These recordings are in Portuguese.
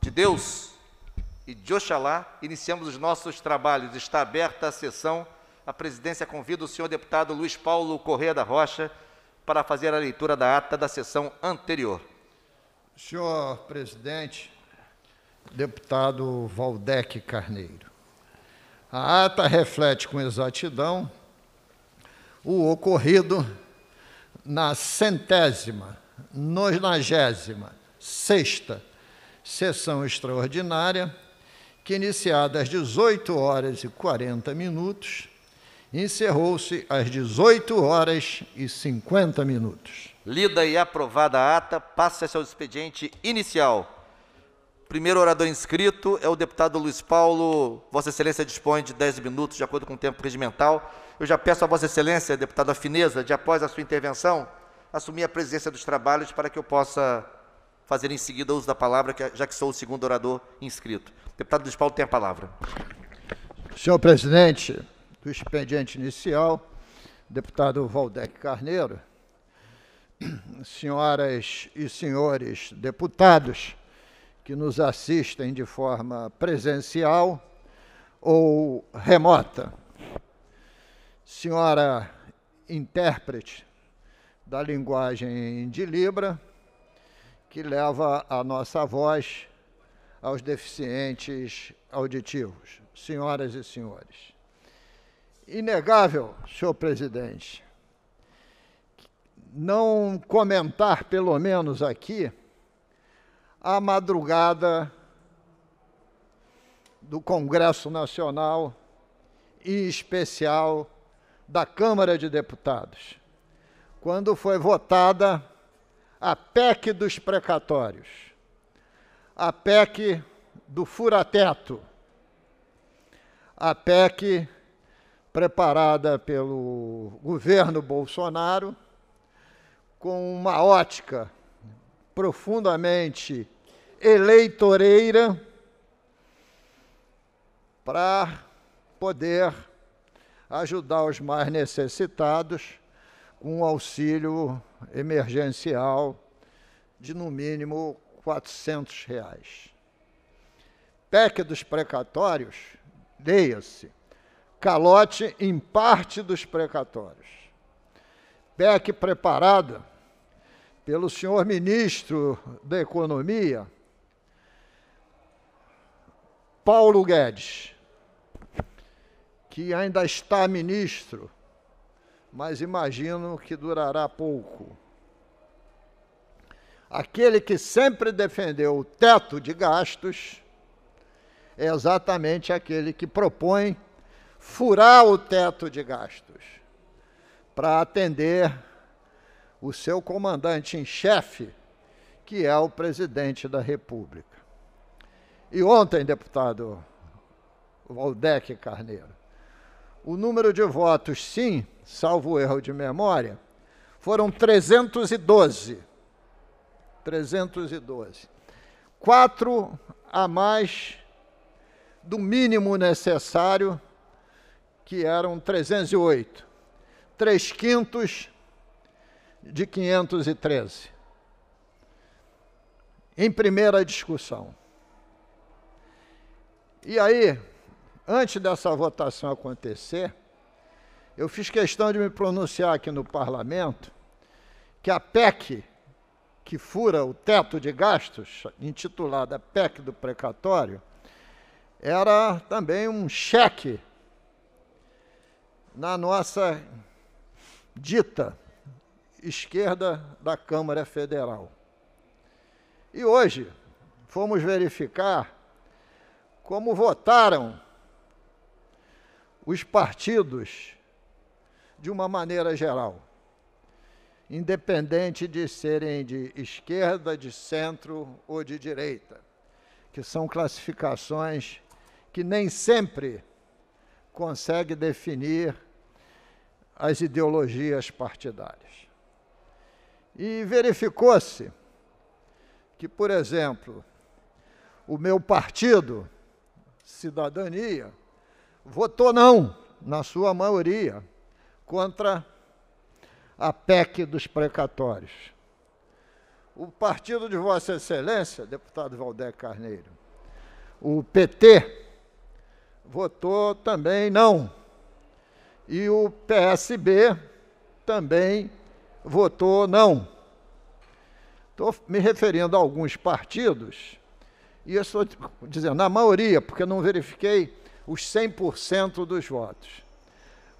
de Deus e de Oxalá, iniciamos os nossos trabalhos. Está aberta a sessão. A presidência convida o senhor deputado Luiz Paulo Correia da Rocha para fazer a leitura da ata da sessão anterior. Senhor presidente, deputado Valdec Carneiro, a ata reflete com exatidão o ocorrido na centésima, nonagésima sexta sessão extraordinária, que iniciada às 18 horas e 40 minutos, encerrou-se às 18 horas e 50 minutos. Lida e aprovada a ata, passa-se ao expediente inicial. Primeiro orador inscrito é o deputado Luiz Paulo. Vossa Excelência dispõe de 10 minutos, de acordo com o tempo regimental. Eu já peço a Vossa Excelência, deputada Fineza, de após a sua intervenção, assumir a presidência dos trabalhos para que eu possa fazer em seguida uso da palavra, é, já que sou o segundo orador inscrito. Deputado Luiz Paulo tem a palavra. Senhor presidente do expediente inicial, deputado Valdec Carneiro, senhoras e senhores deputados que nos assistem de forma presencial ou remota, senhora intérprete da linguagem de Libra, que leva a nossa voz aos deficientes auditivos. Senhoras e senhores, inegável, senhor presidente, não comentar, pelo menos aqui, a madrugada do Congresso Nacional e em especial da Câmara de Deputados, quando foi votada a PEC dos precatórios, a PEC do furateto, a PEC preparada pelo governo Bolsonaro com uma ótica profundamente eleitoreira para poder ajudar os mais necessitados um auxílio emergencial de no mínimo R$ 400. Reais. PEC dos precatórios, leia-se, calote em parte dos precatórios. PEC preparada pelo senhor ministro da Economia, Paulo Guedes, que ainda está ministro mas imagino que durará pouco. Aquele que sempre defendeu o teto de gastos é exatamente aquele que propõe furar o teto de gastos para atender o seu comandante em chefe, que é o presidente da República. E ontem, deputado Valdec Carneiro, o número de votos sim, salvo erro de memória, foram 312. 312. Quatro a mais do mínimo necessário, que eram 308. Três quintos de 513. Em primeira discussão. E aí, antes dessa votação acontecer, eu fiz questão de me pronunciar aqui no parlamento que a PEC que fura o teto de gastos, intitulada PEC do precatório, era também um cheque na nossa dita esquerda da Câmara Federal. E hoje fomos verificar como votaram os partidos, de uma maneira geral, independente de serem de esquerda, de centro ou de direita, que são classificações que nem sempre consegue definir as ideologias partidárias. E verificou-se que, por exemplo, o meu partido, Cidadania, votou não, na sua maioria, contra a PEC dos precatórios. O partido de Vossa Excelência, deputado Valdé Carneiro, o PT, votou também não. E o PSB também votou não. Estou me referindo a alguns partidos, e eu estou dizendo, na maioria, porque não verifiquei os 100% dos votos.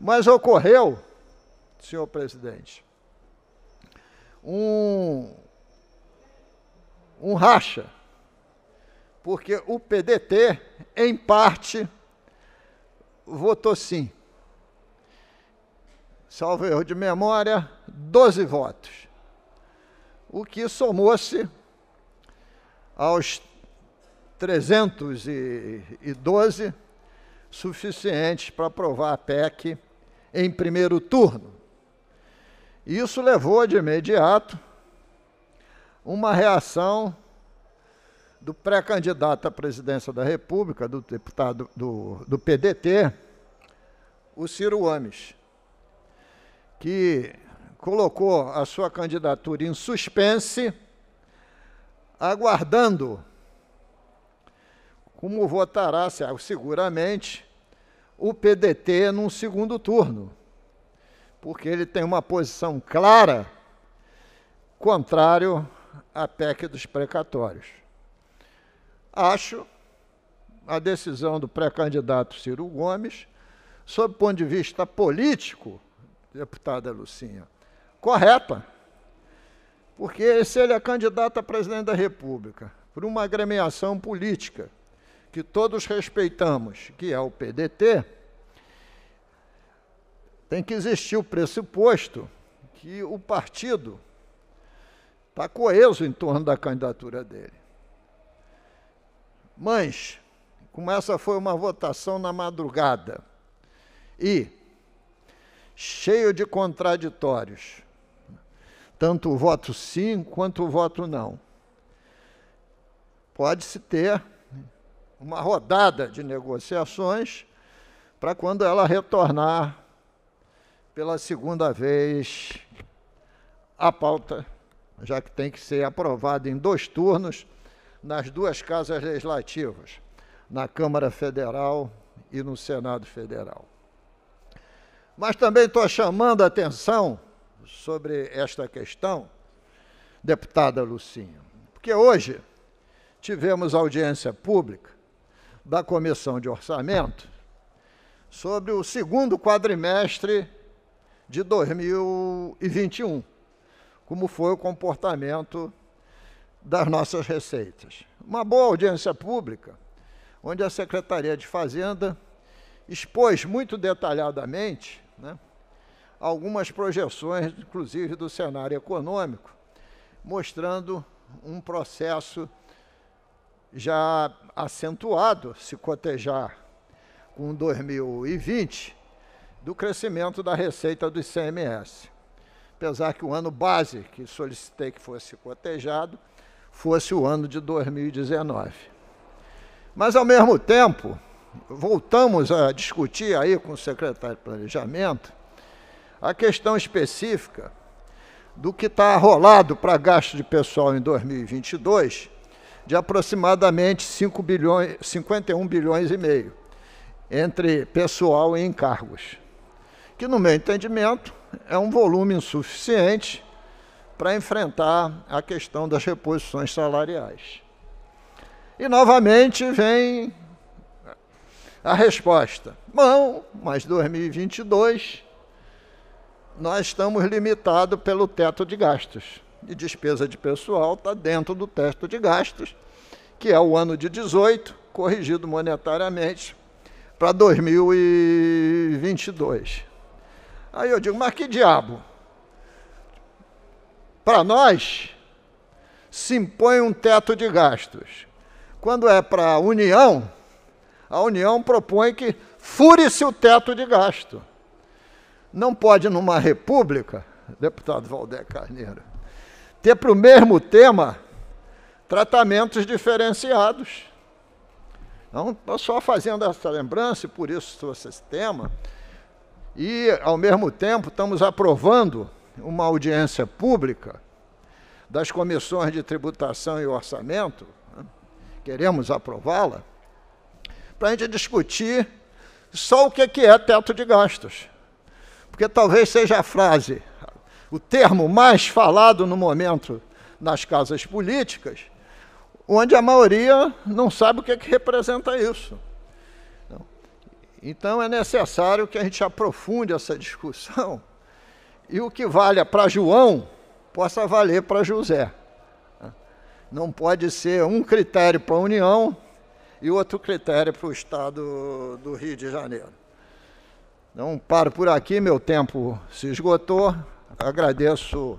Mas ocorreu, senhor presidente, um, um racha, porque o PDT, em parte, votou sim. Salvo erro de memória, 12 votos. O que somou-se aos 312 suficientes para aprovar a PEC em primeiro turno. Isso levou de imediato uma reação do pré-candidato à presidência da República, do deputado do, do PDT, o Ciro Ames, que colocou a sua candidatura em suspense, aguardando como votará ah, seguramente o PDT num segundo turno, porque ele tem uma posição clara contrário à PEC dos precatórios. Acho a decisão do pré-candidato Ciro Gomes, sob o ponto de vista político, deputada Lucinha, correta. Porque se ele é candidato a presidente da República, por uma agremiação política, que todos respeitamos, que é o PDT, tem que existir o pressuposto que o partido está coeso em torno da candidatura dele. Mas, como essa foi uma votação na madrugada e cheio de contraditórios, tanto o voto sim quanto o voto não, pode-se ter uma rodada de negociações para quando ela retornar pela segunda vez a pauta, já que tem que ser aprovada em dois turnos nas duas casas legislativas, na Câmara Federal e no Senado Federal. Mas também estou chamando a atenção sobre esta questão, deputada Lucinha, porque hoje tivemos audiência pública da Comissão de Orçamento sobre o segundo quadrimestre de 2021, como foi o comportamento das nossas receitas. Uma boa audiência pública, onde a Secretaria de Fazenda expôs muito detalhadamente né, algumas projeções, inclusive do cenário econômico, mostrando um processo já acentuado, se cotejar com 2020, do crescimento da receita do ICMS. Apesar que o ano base que solicitei que fosse cotejado fosse o ano de 2019. Mas, ao mesmo tempo, voltamos a discutir aí com o secretário de Planejamento a questão específica do que está rolado para gasto de pessoal em 2022 de aproximadamente 5 bilhões, 51 bilhões e meio entre pessoal e encargos, que no meu entendimento é um volume insuficiente para enfrentar a questão das reposições salariais. E novamente vem a resposta: não, mas 2022 nós estamos limitados pelo teto de gastos de despesa de pessoal está dentro do teto de gastos, que é o ano de 18, corrigido monetariamente para 2022. Aí eu digo, mas que diabo? Para nós, se impõe um teto de gastos. Quando é para a União, a União propõe que fure-se o teto de gasto. Não pode, numa república, deputado Valdeir Carneiro, ter para o mesmo tema tratamentos diferenciados. Então, estou só fazendo essa lembrança, e por isso trouxe esse tema. E, ao mesmo tempo, estamos aprovando uma audiência pública das comissões de tributação e orçamento, né? queremos aprová-la, para a gente discutir só o que é teto de gastos. Porque talvez seja a frase, o termo mais falado no momento nas casas políticas, onde a maioria não sabe o que, é que representa isso. Então é necessário que a gente aprofunde essa discussão e o que valha é para João possa valer para José. Não pode ser um critério para a União e outro critério para o Estado do Rio de Janeiro. Então, paro por aqui, meu tempo se esgotou agradeço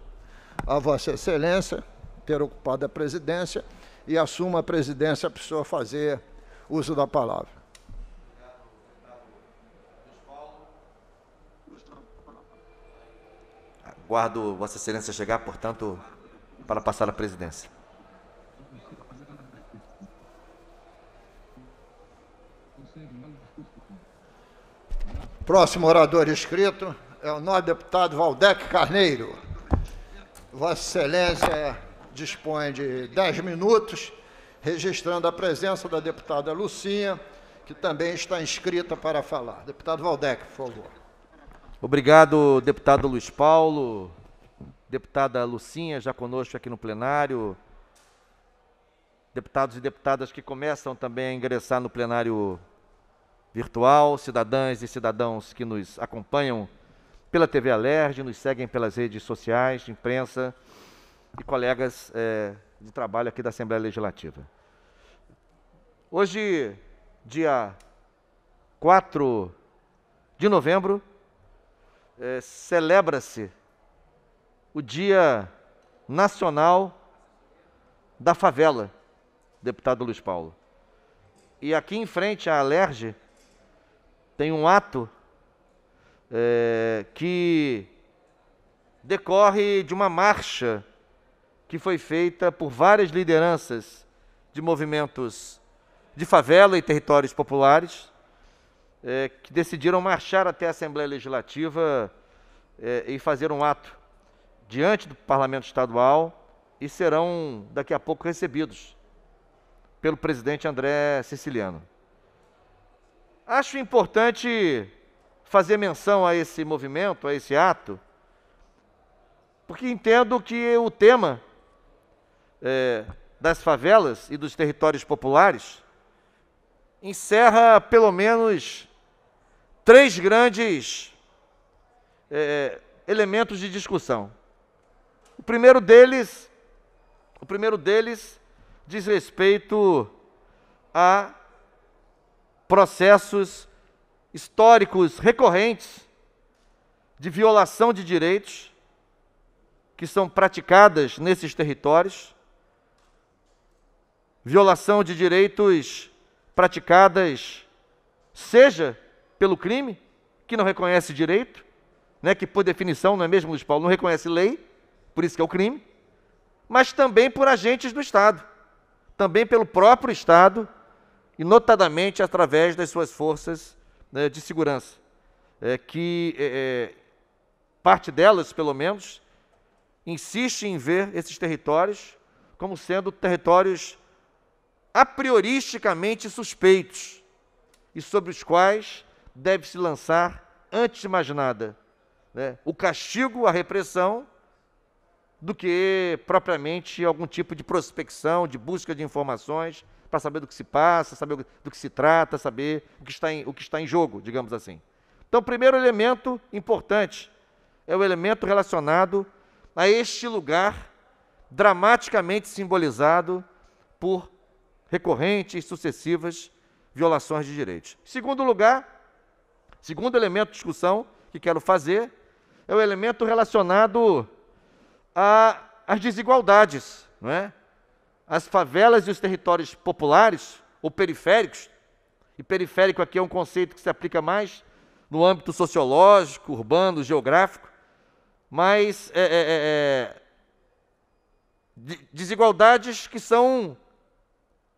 a Vossa Excelência ter ocupado a presidência e assumo a presidência para o senhor fazer uso da palavra. Aguardo Vossa Excelência chegar, portanto, para passar a presidência. Próximo orador inscrito é o nosso deputado Valdec Carneiro. Vossa Excelência dispõe de 10 minutos, registrando a presença da deputada Lucinha, que também está inscrita para falar. Deputado Valdec, por favor. Obrigado, deputado Luiz Paulo. Deputada Lucinha, já conosco aqui no plenário. Deputados e deputadas que começam também a ingressar no plenário virtual, cidadãs e cidadãos que nos acompanham pela TV Alerj, nos seguem pelas redes sociais, de imprensa e colegas é, de trabalho aqui da Assembleia Legislativa. Hoje, dia 4 de novembro, é, celebra-se o Dia Nacional da Favela, deputado Luiz Paulo. E aqui em frente à Alerj tem um ato é, que decorre de uma marcha que foi feita por várias lideranças de movimentos de favela e territórios populares, é, que decidiram marchar até a Assembleia Legislativa é, e fazer um ato diante do Parlamento Estadual e serão daqui a pouco recebidos pelo presidente André Siciliano. Acho importante fazer menção a esse movimento, a esse ato, porque entendo que o tema é, das favelas e dos territórios populares encerra pelo menos três grandes é, elementos de discussão. O primeiro deles, o primeiro deles diz respeito a processos históricos recorrentes de violação de direitos que são praticadas nesses territórios, violação de direitos praticadas seja pelo crime, que não reconhece direito, né, que por definição, não é mesmo, Luiz Paulo, não reconhece lei, por isso que é o crime, mas também por agentes do Estado, também pelo próprio Estado, e notadamente através das suas forças né, de segurança, é, que é, é, parte delas, pelo menos, insiste em ver esses territórios como sendo territórios a prioristicamente suspeitos e sobre os quais deve-se lançar, antes de mais nada, né, o castigo, a repressão, do que propriamente algum tipo de prospecção, de busca de informações para saber do que se passa, saber do que se trata, saber o que, está em, o que está em jogo, digamos assim. Então, o primeiro elemento importante é o elemento relacionado a este lugar dramaticamente simbolizado por recorrentes e sucessivas violações de direitos. Segundo lugar, segundo elemento de discussão que quero fazer, é o elemento relacionado às desigualdades, não é? as favelas e os territórios populares ou periféricos, e periférico aqui é um conceito que se aplica mais no âmbito sociológico, urbano, geográfico, mas é, é, é, é de, desigualdades que são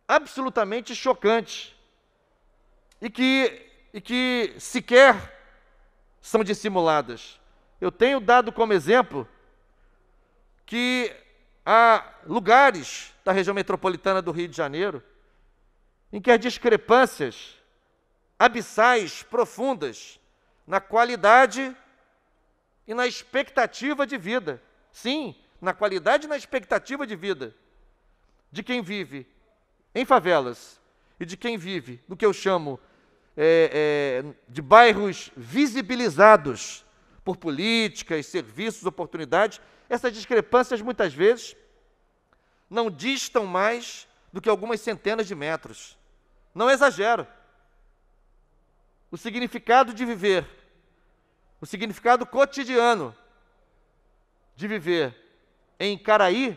absolutamente chocantes e que, e que sequer são dissimuladas. Eu tenho dado como exemplo que Há lugares da região metropolitana do Rio de Janeiro em que há discrepâncias abissais, profundas, na qualidade e na expectativa de vida. Sim, na qualidade e na expectativa de vida de quem vive em favelas e de quem vive no que eu chamo é, é, de bairros visibilizados por políticas, serviços, oportunidades, essas discrepâncias muitas vezes não distam mais do que algumas centenas de metros. Não exagero. O significado de viver, o significado cotidiano de viver em Caraí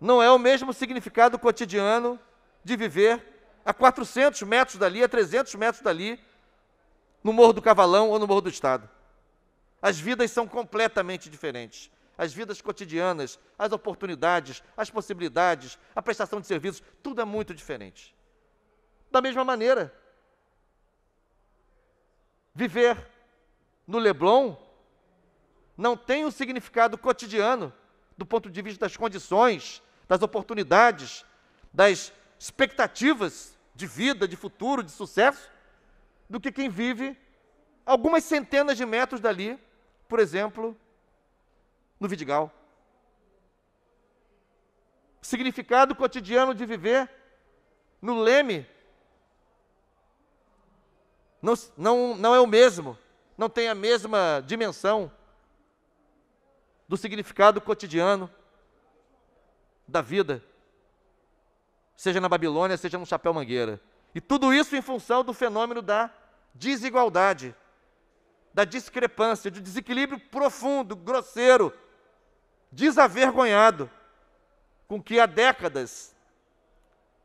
não é o mesmo significado cotidiano de viver a 400 metros dali, a 300 metros dali, no Morro do Cavalão ou no Morro do Estado. As vidas são completamente diferentes. As vidas cotidianas, as oportunidades, as possibilidades, a prestação de serviços, tudo é muito diferente. Da mesma maneira, viver no Leblon não tem o um significado cotidiano do ponto de vista das condições, das oportunidades, das expectativas de vida, de futuro, de sucesso, do que quem vive algumas centenas de metros dali, por exemplo, no Vidigal. Significado cotidiano de viver no leme não, não, não é o mesmo, não tem a mesma dimensão do significado cotidiano da vida, seja na Babilônia, seja no Chapéu Mangueira. E tudo isso em função do fenômeno da desigualdade da discrepância, de desequilíbrio profundo, grosseiro, desavergonhado, com que há décadas,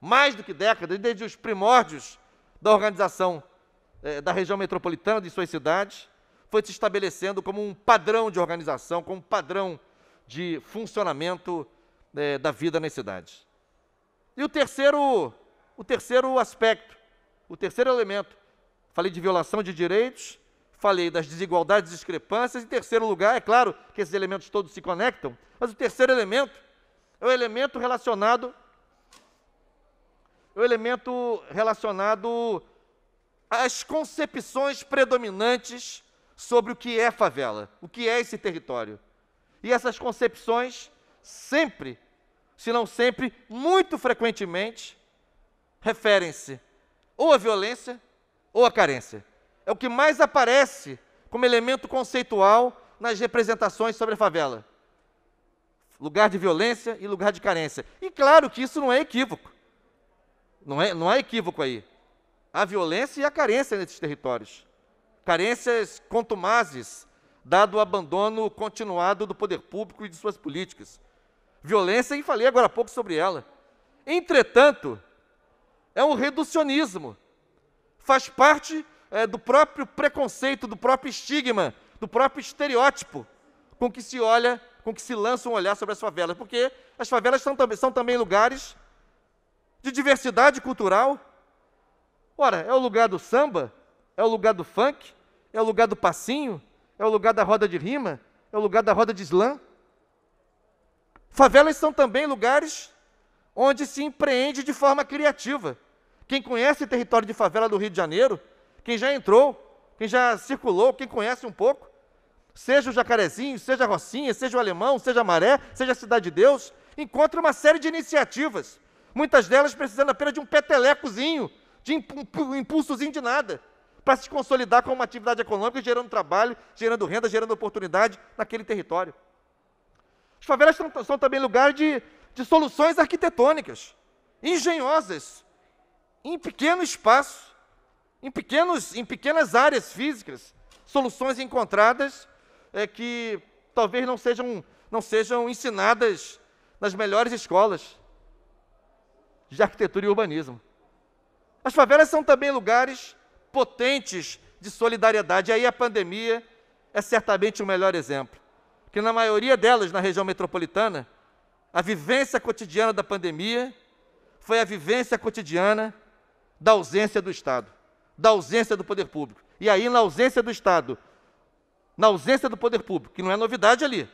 mais do que décadas, desde os primórdios da organização eh, da região metropolitana de suas cidades, foi se estabelecendo como um padrão de organização, como um padrão de funcionamento eh, da vida nas cidades. E o terceiro, o terceiro aspecto, o terceiro elemento, falei de violação de direitos, falei das desigualdades e discrepâncias. Em terceiro lugar, é claro que esses elementos todos se conectam, mas o terceiro elemento é o elemento relacionado é o elemento relacionado às concepções predominantes sobre o que é favela, o que é esse território. E essas concepções sempre, se não sempre, muito frequentemente referem-se ou à violência ou à carência é o que mais aparece como elemento conceitual nas representações sobre a favela. Lugar de violência e lugar de carência. E claro que isso não é equívoco. Não, é, não há equívoco aí. A violência e a carência nesses territórios. Carências contumazes, dado o abandono continuado do poder público e de suas políticas. Violência, e falei agora há pouco sobre ela. Entretanto, é um reducionismo. Faz parte é, do próprio preconceito, do próprio estigma, do próprio estereótipo com que se olha, com que se lança um olhar sobre as favelas, porque as favelas são, são também lugares de diversidade cultural. Ora, é o lugar do samba, é o lugar do funk, é o lugar do passinho, é o lugar da roda de rima, é o lugar da roda de slam. Favelas são também lugares onde se empreende de forma criativa. Quem conhece o território de favela do Rio de Janeiro quem já entrou, quem já circulou, quem conhece um pouco, seja o Jacarezinho, seja a Rocinha, seja o Alemão, seja a Maré, seja a Cidade de Deus, encontra uma série de iniciativas, muitas delas precisando apenas de um petelecozinho, de um impulsozinho de nada, para se consolidar como uma atividade econômica, gerando trabalho, gerando renda, gerando oportunidade naquele território. As favelas são, são também lugar de, de soluções arquitetônicas, engenhosas, em pequeno espaço, em, pequenos, em pequenas áreas físicas, soluções encontradas é, que talvez não sejam, não sejam ensinadas nas melhores escolas de arquitetura e urbanismo. As favelas são também lugares potentes de solidariedade. E aí a pandemia é certamente o melhor exemplo. Que na maioria delas, na região metropolitana, a vivência cotidiana da pandemia foi a vivência cotidiana da ausência do Estado da ausência do poder público. E aí, na ausência do Estado, na ausência do poder público, que não é novidade ali.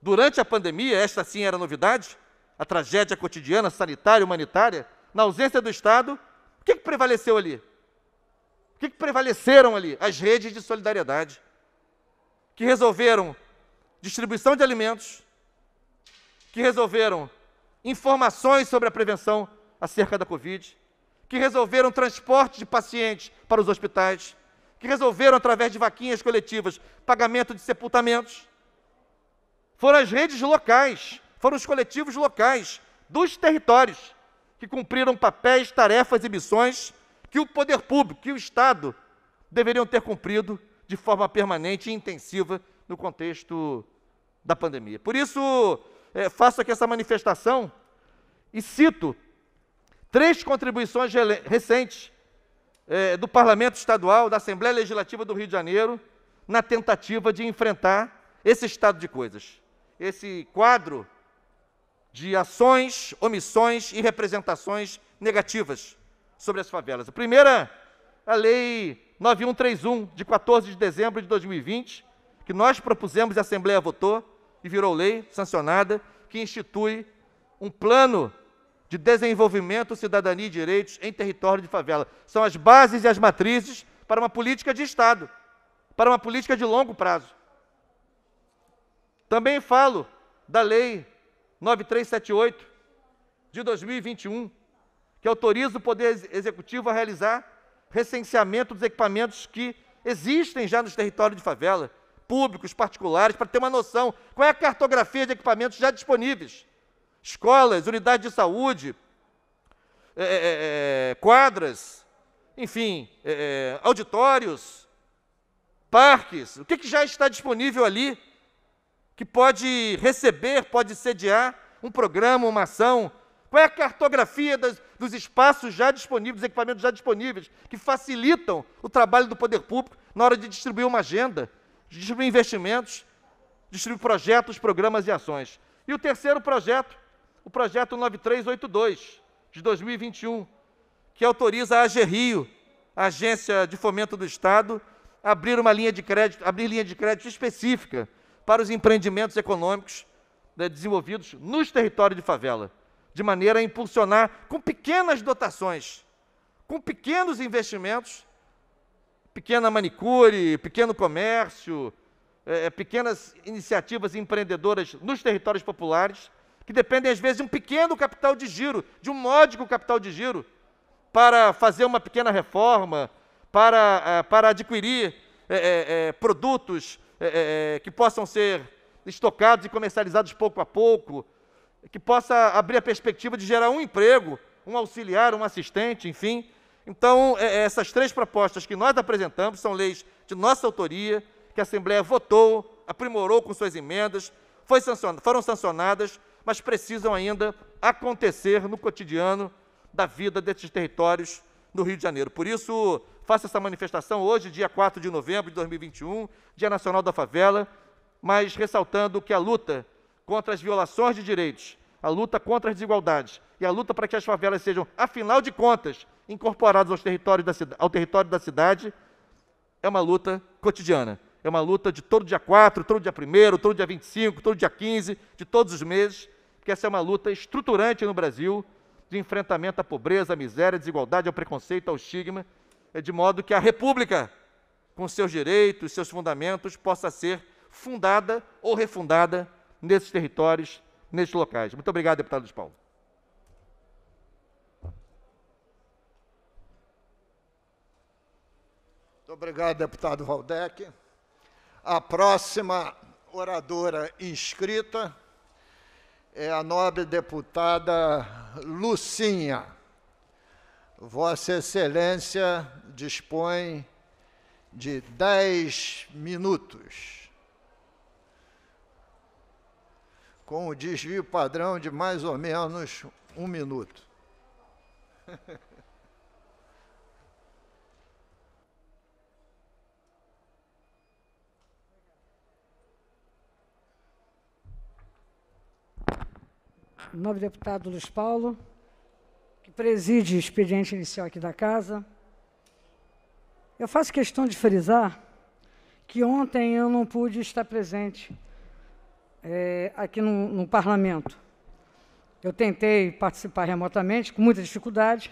Durante a pandemia, esta sim era novidade, a tragédia cotidiana, sanitária, humanitária, na ausência do Estado, o que, que prevaleceu ali? O que, que prevaleceram ali? As redes de solidariedade, que resolveram distribuição de alimentos, que resolveram informações sobre a prevenção acerca da Covid, que resolveram transporte de pacientes para os hospitais, que resolveram, através de vaquinhas coletivas, pagamento de sepultamentos. Foram as redes locais, foram os coletivos locais dos territórios que cumpriram papéis, tarefas e missões que o poder público, que o Estado deveriam ter cumprido de forma permanente e intensiva no contexto da pandemia. Por isso, é, faço aqui essa manifestação e cito Três contribuições recentes é, do Parlamento Estadual, da Assembleia Legislativa do Rio de Janeiro, na tentativa de enfrentar esse estado de coisas, esse quadro de ações, omissões e representações negativas sobre as favelas. A primeira, a Lei 9131, de 14 de dezembro de 2020, que nós propusemos, a Assembleia votou e virou lei sancionada, que institui um plano de desenvolvimento, cidadania e direitos em território de favela. São as bases e as matrizes para uma política de Estado, para uma política de longo prazo. Também falo da Lei 9378 de 2021, que autoriza o Poder Executivo a realizar recenseamento dos equipamentos que existem já nos territórios de favela, públicos, particulares, para ter uma noção qual é a cartografia de equipamentos já disponíveis escolas, unidades de saúde, é, é, é, é quadras, enfim, é, é, auditórios, parques, o que, que já está disponível ali que pode receber, pode sediar um programa, uma ação? Qual é a cartografia das, dos espaços já disponíveis, dos equipamentos já disponíveis, que facilitam o trabalho do poder público na hora de distribuir uma agenda, distribuir investimentos, distribuir projetos, programas e ações? E o terceiro projeto o projeto 9382 de 2021, que autoriza a AGRIO, a Agência de Fomento do Estado, a abrir uma linha de crédito, abrir linha de crédito específica para os empreendimentos econômicos né, desenvolvidos nos territórios de favela, de maneira a impulsionar com pequenas dotações, com pequenos investimentos, pequena manicure, pequeno comércio, é, é pequenas iniciativas empreendedoras nos territórios populares, que dependem às vezes de um pequeno capital de giro, de um módico capital de giro, para fazer uma pequena reforma, para, eh, para adquirir é, é, produtos é, que possam ser estocados e comercializados pouco a pouco, que possa abrir a perspectiva de gerar um emprego, um auxiliar, um assistente, enfim. Então, essas três propostas que nós apresentamos são leis de nossa autoria, que a Assembleia votou, aprimorou com suas emendas, foram sancionadas mas precisam ainda acontecer no cotidiano da vida desses territórios no Rio de Janeiro. Por isso, faça essa manifestação hoje, dia 4 de novembro de 2021, Dia Nacional da Favela, mas ressaltando que a luta contra as violações de direitos, a luta contra as desigualdades e a luta para que as favelas sejam, afinal de contas, incorporadas aos territórios da ao território da cidade, é uma luta cotidiana. É uma luta de todo dia 4, todo dia 1, todo dia 25, todo dia 15, de todos os meses, que essa é uma luta estruturante no Brasil de enfrentamento à pobreza, à miséria, à desigualdade, ao preconceito, ao estigma, é de modo que a República, com seus direitos, seus fundamentos, possa ser fundada ou refundada nesses territórios, nesses locais. Muito obrigado, deputado Luiz Paulo. Muito obrigado, deputado Valdec. A próxima oradora inscrita é a nobre deputada Lucinha. Vossa Excelência dispõe de dez minutos. Com o desvio padrão de mais ou menos um minuto. Novo deputado Luiz Paulo, que preside o expediente inicial aqui da casa. Eu faço questão de frisar que ontem eu não pude estar presente é, aqui no, no parlamento. Eu tentei participar remotamente, com muita dificuldade,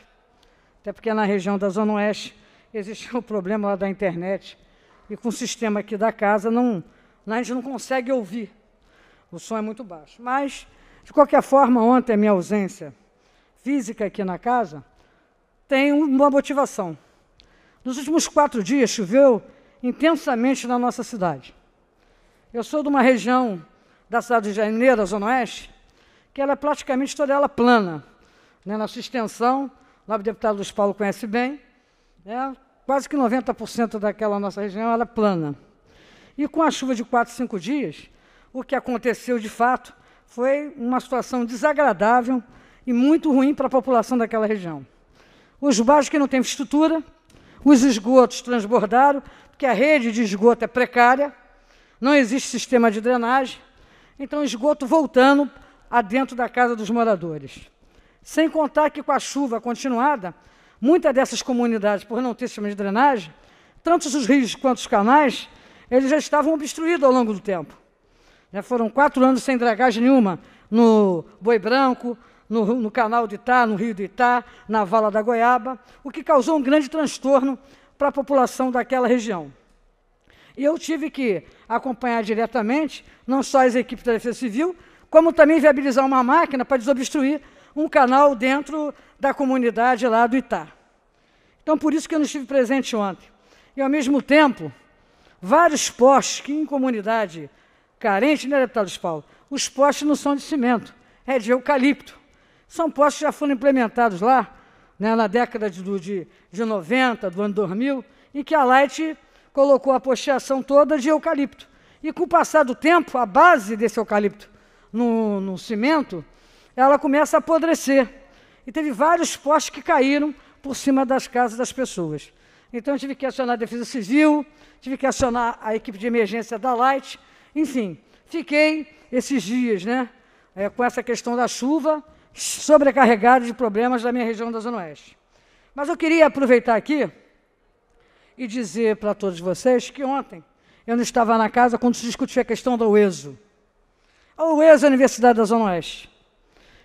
até porque na região da Zona Oeste existe um problema lá da internet e com o sistema aqui da casa não, a gente não consegue ouvir. O som é muito baixo. Mas de qualquer forma, ontem a minha ausência física aqui na casa tem uma motivação. Nos últimos quatro dias choveu intensamente na nossa cidade. Eu sou de uma região da cidade de Janeiro, Zona Oeste, que ela é praticamente toda ela plana. Né? Na sua extensão, O o deputado Luiz Paulo conhece bem, né? quase que 90% daquela nossa região ela é plana. E com a chuva de quatro, cinco dias, o que aconteceu de fato foi uma situação desagradável e muito ruim para a população daquela região. Os bairros que não têm estrutura, os esgotos transbordaram, porque a rede de esgoto é precária, não existe sistema de drenagem, então esgoto voltando adentro da casa dos moradores. Sem contar que com a chuva continuada, muitas dessas comunidades, por não ter sistema de drenagem, tanto os rios quanto os canais, eles já estavam obstruídos ao longo do tempo. Já foram quatro anos sem dragagem nenhuma no Boi Branco, no, no, canal de Itá, no rio de Itá, na Vala da Goiaba, o que causou um grande transtorno para a população daquela região. E eu tive que acompanhar diretamente, não só as equipes da Defesa Civil, como também viabilizar uma máquina para desobstruir um canal dentro da comunidade lá do Itá. Então, por isso que eu não estive presente ontem. E, ao mesmo tempo, vários postes que em comunidade carente, né, deputado Paulo? Os postes não são de cimento, é de eucalipto. São postes que já foram implementados lá, né, na década de, de, de 90, do ano 2000, em que a Light colocou a posteação toda de eucalipto. E com o passar do tempo, a base desse eucalipto no, no cimento, ela começa a apodrecer. E teve vários postes que caíram por cima das casas das pessoas. Então, eu tive que acionar a Defesa Civil, tive que acionar a equipe de emergência da Light, enfim, fiquei esses dias, né? É, com essa questão da chuva, sobrecarregado de problemas da minha região da Zona Oeste. Mas eu queria aproveitar aqui e dizer para todos vocês que ontem eu não estava na casa quando se discutia a questão da UESO. A UESO é a Universidade da Zona Oeste.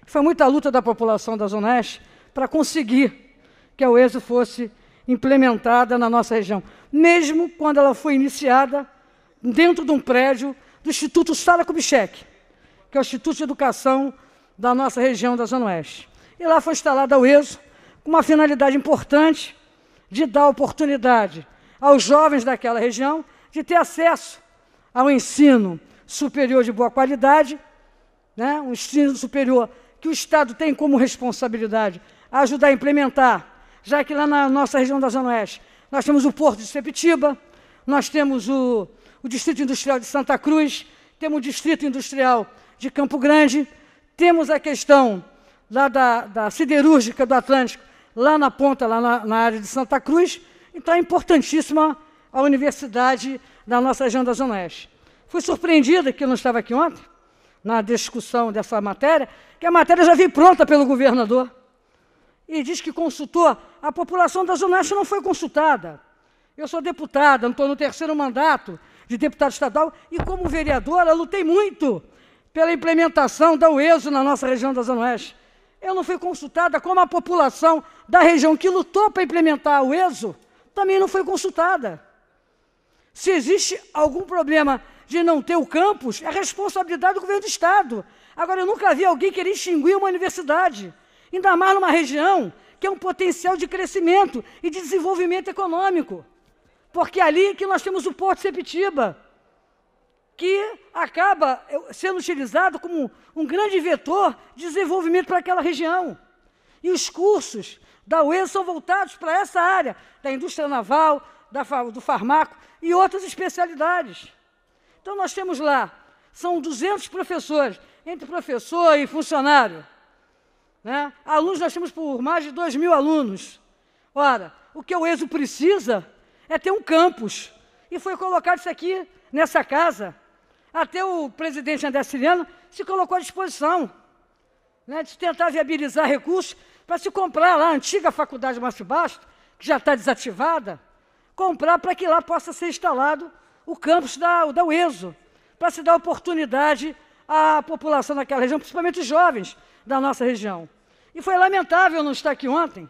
Foi muita luta da população da Zona Oeste para conseguir que a UESO fosse implementada na nossa região, mesmo quando ela foi iniciada dentro de um prédio do Instituto Sala Kubitschek, que é o Instituto de Educação da nossa região da Zona Oeste. E lá foi instalada a ESO com uma finalidade importante de dar oportunidade aos jovens daquela região de ter acesso ao ensino superior de boa qualidade, né? um ensino superior que o Estado tem como responsabilidade ajudar a implementar, já que lá na nossa região da Zona Oeste nós temos o Porto de Sepitiba, nós temos o, o Distrito Industrial de Santa Cruz, temos o Distrito Industrial de Campo Grande, temos a questão lá da, da siderúrgica do Atlântico, lá na ponta, lá na, na área de Santa Cruz. Então é importantíssima a universidade da nossa agenda Zona Oeste. Fui surpreendida, que eu não estava aqui ontem, na discussão dessa matéria, que a matéria já veio pronta pelo governador. E diz que consultou, a população da Zona Oeste não foi consultada. Eu sou deputada, estou no terceiro mandato, de deputado estadual e, como vereadora, lutei muito pela implementação da UESO na nossa região da Zona Oeste. Eu não fui consultada, como a população da região que lutou para implementar o UESO também não foi consultada. Se existe algum problema de não ter o campus, é responsabilidade do governo do Estado. Agora, eu nunca vi alguém querer extinguir uma universidade, ainda mais numa região que é um potencial de crescimento e de desenvolvimento econômico. Porque ali que nós temos o Porto Sepitiba, que acaba eh, sendo utilizado como um grande vetor de desenvolvimento para aquela região. E os cursos da UESO são voltados para essa área, da indústria naval, da, do farmaco e outras especialidades. Então nós temos lá, são 200 professores, entre professor e funcionário. Né? Alunos, nós temos por mais de 2 mil alunos. Ora, o que o ESO precisa é ter um campus. E foi colocado isso aqui nessa casa. Até o presidente André Siliano se colocou à disposição né, de tentar viabilizar recursos para se comprar lá a antiga faculdade Márcio Basto, que já está desativada, comprar para que lá possa ser instalado o campus da, da UESO, para se dar oportunidade à população daquela região, principalmente os jovens da nossa região. E foi lamentável não estar aqui ontem,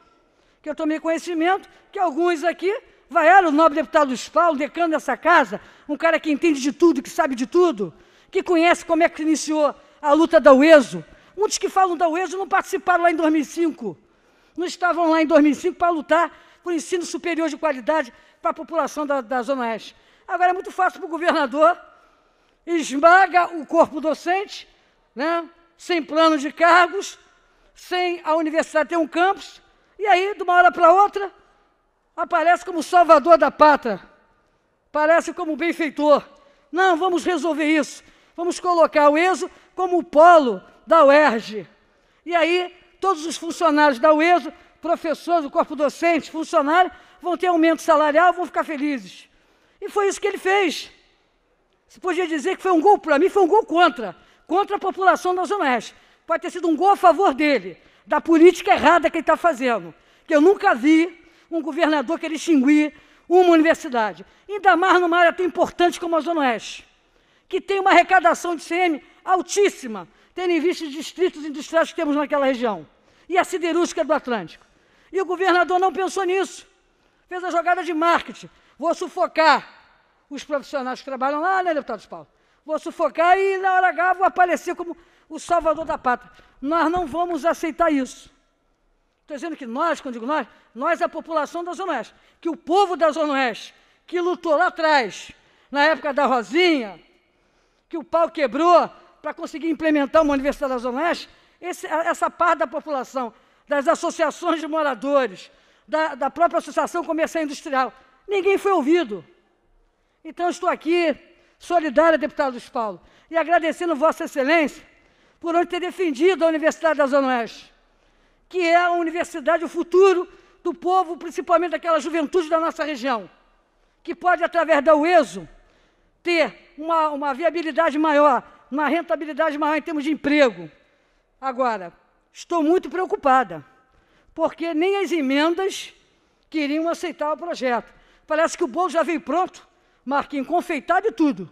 que eu tomei conhecimento que alguns aqui Vai era o nobre deputado Paulo, decano dessa casa, um cara que entende de tudo, que sabe de tudo, que conhece como é que iniciou a luta da UESO. Muitos que falam da UESO não participaram lá em 2005. Não estavam lá em 2005 para lutar por ensino superior de qualidade para a população da, da Zona Oeste. Agora é muito fácil para o governador, esmaga o corpo docente, né, sem plano de cargos, sem a universidade ter um campus, e aí, de uma hora para outra, aparece como salvador da pátria, aparece como benfeitor. Não, vamos resolver isso. Vamos colocar o ESO como o polo da UERJ. E aí, todos os funcionários da UESO, professores, do corpo docente, funcionários, vão ter aumento salarial, vão ficar felizes. E foi isso que ele fez. Você podia dizer que foi um gol, para mim, foi um gol contra. Contra a população da Zona Oeste. Pode ter sido um gol a favor dele, da política errada que ele está fazendo. Que eu nunca vi um governador quer extinguir uma universidade. Ainda mais numa área tão importante como a Zona Oeste, que tem uma arrecadação de CM altíssima, tendo em vista os distritos industriais que temos naquela região e a siderúrgica do Atlântico. E o governador não pensou nisso. Fez a jogada de marketing. Vou sufocar os profissionais que trabalham lá, né, deputado Paulo? Vou sufocar e, na hora H, vou aparecer como o salvador da pátria. Nós não vamos aceitar isso. Estou dizendo que nós, quando digo nós, nós é a população da Zona Oeste, que o povo da Zona Oeste, que lutou lá atrás, na época da Rosinha, que o pau quebrou para conseguir implementar uma universidade da Zona Oeste, esse, essa parte da população, das associações de moradores, da, da própria Associação Comercial Industrial, ninguém foi ouvido. Então estou aqui, solidária, deputado Luiz Paulo, e agradecendo Vossa Excelência por ter defendido a Universidade da Zona Oeste que é a universidade, o futuro do povo, principalmente daquela juventude da nossa região, que pode, através da UESO, ter uma, uma viabilidade maior, uma rentabilidade maior em termos de emprego. Agora, estou muito preocupada, porque nem as emendas queriam aceitar o projeto. Parece que o bolo já veio pronto, Marquinhos, confeitado e tudo.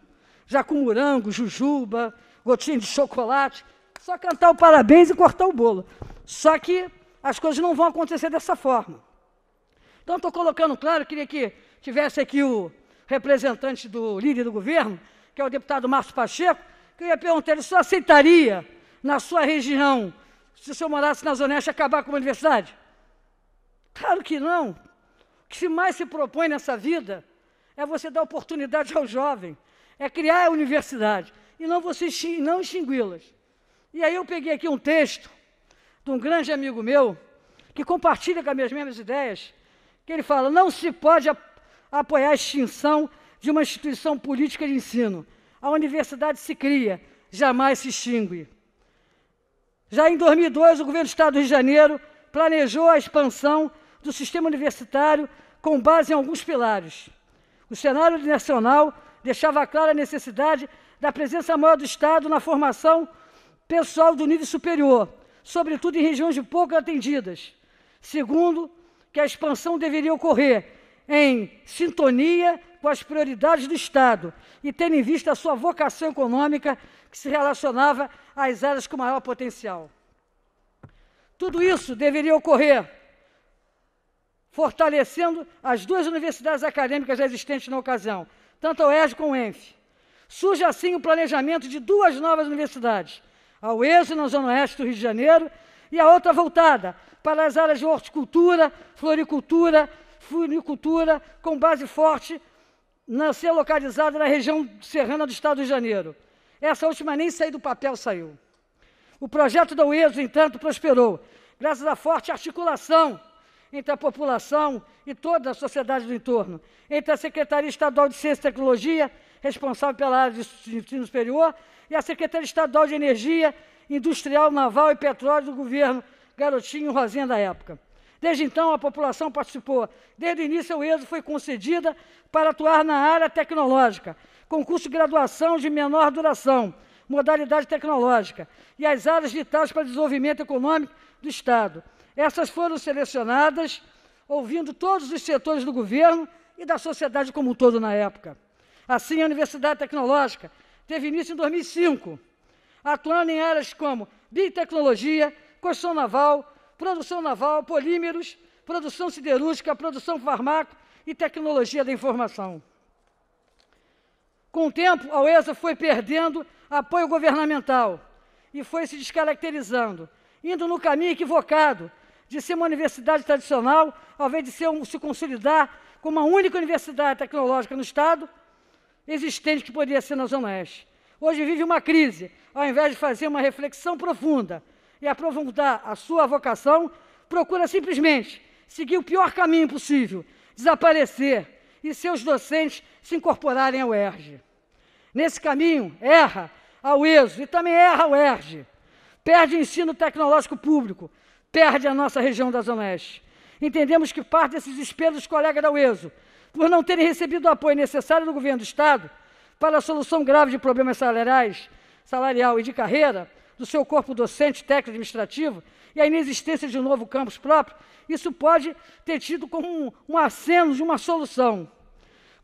Já com morango, jujuba, gotinha de chocolate só cantar o parabéns e cortar o bolo. Só que as coisas não vão acontecer dessa forma. Então, estou colocando claro, queria que tivesse aqui o representante do líder do governo, que é o deputado Márcio Pacheco, que eu ia perguntar, ele só aceitaria na sua região, se o senhor morasse na Zona Oeste, acabar com a universidade? Claro que não. O que mais se propõe nessa vida é você dar oportunidade ao jovem, é criar a universidade, e não você não extingui-las. E aí eu peguei aqui um texto de um grande amigo meu, que compartilha com as minhas mesmas ideias, que ele fala: não se pode apoiar a extinção de uma instituição política de ensino. A universidade se cria, jamais se extingue. Já em 2002, o governo do Estado do Rio de Janeiro planejou a expansão do sistema universitário com base em alguns pilares. O cenário nacional deixava clara a necessidade da presença maior do Estado na formação pessoal do nível superior, sobretudo em regiões de pouco atendidas. Segundo, que a expansão deveria ocorrer em sintonia com as prioridades do Estado e tendo em vista a sua vocação econômica que se relacionava às áreas com maior potencial. Tudo isso deveria ocorrer fortalecendo as duas universidades acadêmicas já existentes na ocasião, tanto a UERJ como o ENF. Surge assim o planejamento de duas novas universidades, ao Eixo, na Zona Oeste do Rio de Janeiro, e a outra voltada para as áreas de horticultura, floricultura, funicultura, com base forte na ser localizada na região serrana do Estado de Janeiro. Essa última nem saiu do papel, saiu. O projeto da UESO, entanto, prosperou, graças à forte articulação entre a população e toda a sociedade do entorno, entre a Secretaria Estadual de Ciência e Tecnologia, responsável pela área de ensino superior, e a Secretaria estadual de Energia, Industrial, Naval e Petróleo do governo Garotinho Rosinha da época. Desde então, a população participou. Desde o início, o ESO foi concedida para atuar na área tecnológica, concurso de graduação de menor duração, modalidade tecnológica, e as áreas vitais para desenvolvimento econômico do Estado. Essas foram selecionadas, ouvindo todos os setores do governo e da sociedade como um todo na época. Assim, a Universidade Tecnológica teve início em 2005, atuando em áreas como biotecnologia, construção naval, produção naval, polímeros, produção siderúrgica, produção farmácia e tecnologia da informação. Com o tempo, a UESA foi perdendo apoio governamental e foi se descaracterizando, indo no caminho equivocado de ser uma universidade tradicional, ao invés de ser um, se consolidar como a única universidade tecnológica no Estado, existente que poderia ser na Zona Oeste. Hoje vive uma crise, ao invés de fazer uma reflexão profunda e aprofundar a sua vocação, procura simplesmente seguir o pior caminho possível, desaparecer e seus docentes se incorporarem ao ERJ. Nesse caminho, erra ao ESO e também erra ao ERJ. Perde o ensino tecnológico público, perde a nossa região da Zona Oeste. Entendemos que parte desses espelhos, dos colegas da UESO por não terem recebido o apoio necessário do governo do Estado para a solução grave de problemas salariais, salarial e de carreira do seu corpo docente, técnico administrativo e a inexistência de um novo campus próprio, isso pode ter tido como um, um aceno de uma solução.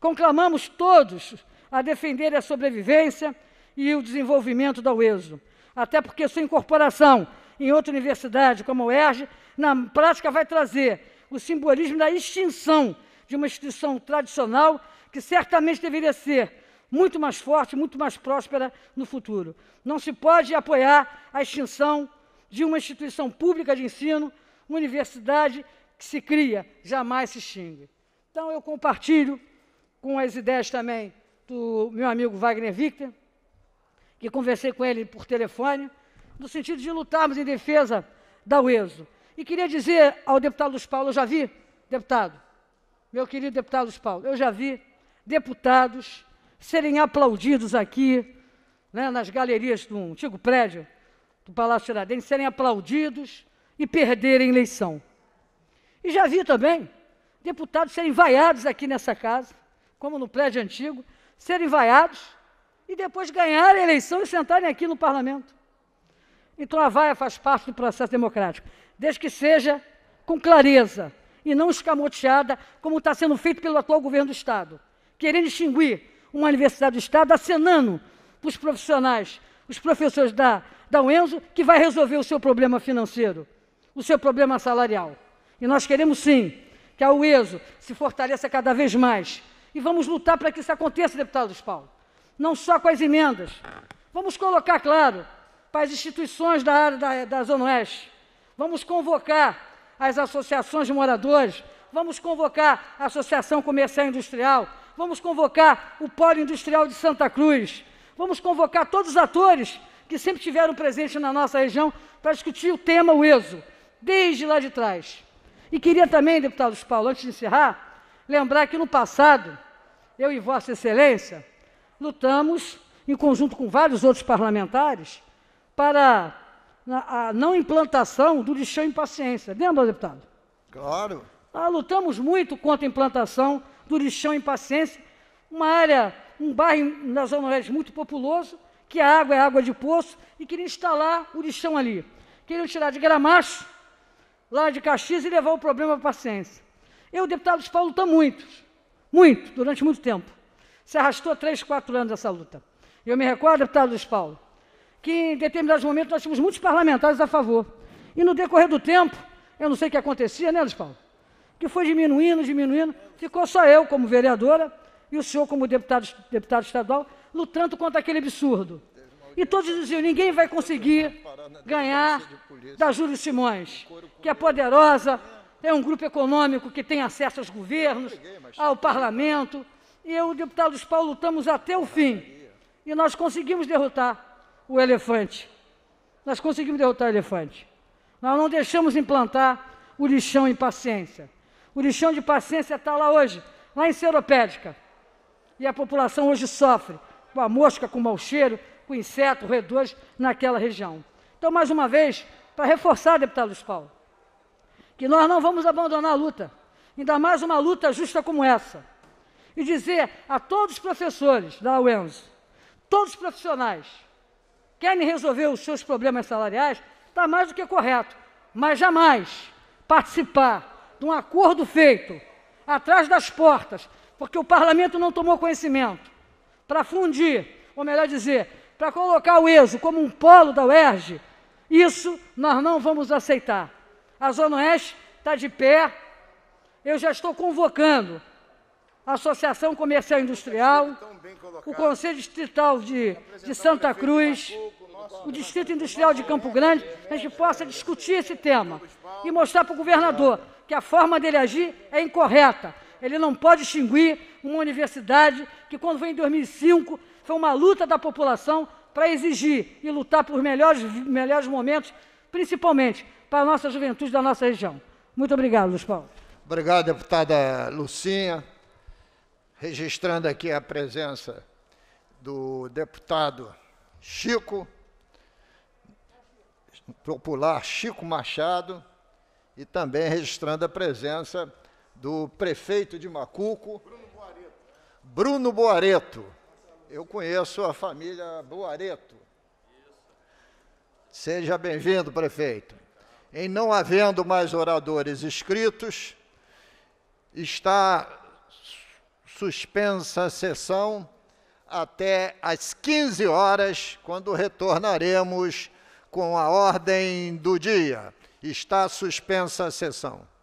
Conclamamos todos a defender a sobrevivência e o desenvolvimento da UESO, até porque sua incorporação em outra universidade como a UERJ, na prática vai trazer o simbolismo da extinção de uma instituição tradicional que certamente deveria ser muito mais forte, muito mais próspera no futuro. Não se pode apoiar a extinção de uma instituição pública de ensino, uma universidade que se cria, jamais se extingue. Então, eu compartilho com as ideias também do meu amigo Wagner Victor, que conversei com ele por telefone, no sentido de lutarmos em defesa da UESO. E queria dizer ao deputado Luiz Paulo, eu já vi, deputado, meu querido deputado Luiz Paulo, eu já vi deputados serem aplaudidos aqui, né, nas galerias do antigo prédio do Palácio Tiradentes, serem aplaudidos e perderem eleição. E já vi também deputados serem vaiados aqui nessa casa, como no prédio antigo, serem vaiados e depois ganharem a eleição e sentarem aqui no parlamento. Então a vaia faz parte do processo democrático, desde que seja com clareza, e não escamoteada, como está sendo feito pelo atual governo do Estado, querendo extinguir uma universidade do Estado, acenando para os profissionais, os professores da, da UENZO, que vai resolver o seu problema financeiro, o seu problema salarial. E nós queremos sim que a UESO se fortaleça cada vez mais. E vamos lutar para que isso aconteça, deputado dos Paulo. Não só com as emendas. Vamos colocar, claro, para as instituições da área da, da Zona Oeste. Vamos convocar as associações de moradores, vamos convocar a Associação Comercial Industrial, vamos convocar o Polo Industrial de Santa Cruz, vamos convocar todos os atores que sempre tiveram presente na nossa região para discutir o tema, o êxodo, desde lá de trás. E queria também, deputados Paulo, antes de encerrar, lembrar que no passado, eu e Vossa Excelência lutamos, em conjunto com vários outros parlamentares, para na, a não implantação do lixão em paciência. Lembra, deputado? Claro. Ah, lutamos muito contra a implantação do lixão em paciência, uma área, um bairro na Zona Oeste muito populoso, que a água é água de poço, e queriam instalar o lixão ali. Queriam tirar de Gramacho, lá de Caxias, e levar o problema para paciência. Eu, deputado de Paulo, lutamos muito, muito, durante muito tempo. Se arrastou há três, quatro anos essa luta. Eu me recordo, deputado Luiz Paulo, que em determinados momentos nós tínhamos muitos parlamentares a favor. E no decorrer do tempo, eu não sei o que acontecia, né, Luiz Paulo? Que foi diminuindo, diminuindo, ficou só eu como vereadora e o senhor como deputado, deputado estadual lutando contra aquele absurdo. E todos diziam, ninguém vai conseguir ganhar da Júlio Simões, que é poderosa, é um grupo econômico que tem acesso aos governos, ao parlamento. E eu e o deputado Luiz Paulo lutamos até o fim. E nós conseguimos derrotar o elefante. Nós conseguimos derrotar o elefante. Nós não deixamos implantar o lixão em paciência. O lixão de paciência está lá hoje, lá em Seropédica. E a população hoje sofre com a mosca, com o mau cheiro, com o inseto, roedores naquela região. Então, mais uma vez, para reforçar, deputado Luiz Paulo, que nós não vamos abandonar a luta, ainda mais uma luta justa como essa. E dizer a todos os professores da UENS, todos os profissionais, querem resolver os seus problemas salariais, está mais do que correto. Mas jamais participar de um acordo feito atrás das portas, porque o parlamento não tomou conhecimento, para fundir, ou melhor dizer, para colocar o ESO como um polo da UERJ, isso nós não vamos aceitar. A Zona Oeste está de pé, eu já estou convocando Associação Comercial Industrial, o Conselho Distrital de, de Santa Cruz, o Distrito Industrial de Campo Grande, a gente possa discutir esse tema e mostrar para o governador que a forma dele agir é incorreta. Ele não pode extinguir uma universidade que, quando foi em 2005, foi uma luta da população para exigir e lutar por melhores, melhores momentos, principalmente para a nossa juventude da nossa região. Muito obrigado, Luiz Paulo. Obrigado, deputada Lucinha registrando aqui a presença do deputado Chico, popular Chico Machado, e também registrando a presença do prefeito de Macuco, Bruno Boareto. Bruno Boareto. Eu conheço a família Boareto. Seja bem-vindo, prefeito. Em não havendo mais oradores inscritos, está suspensa a sessão até às 15 horas, quando retornaremos com a ordem do dia. Está suspensa a sessão.